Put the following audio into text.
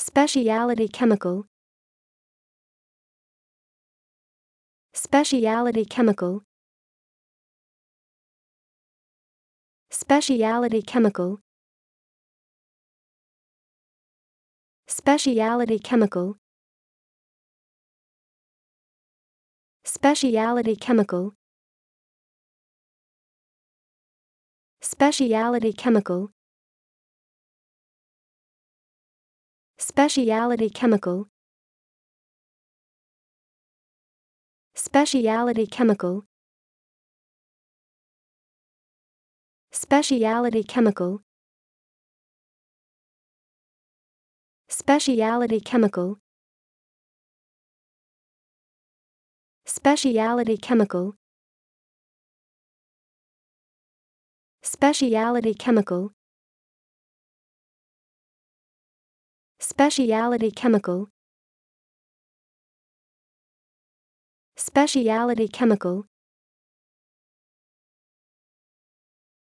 Speciality chemical Speciality chemical Speciality chemical Speciality chemical Speciality chemical Speciality chemical Speciality chemical Speciality chemical Speciality chemical Speciality chemical Speciality chemical Speciality chemical Speciality chemical Speciality chemical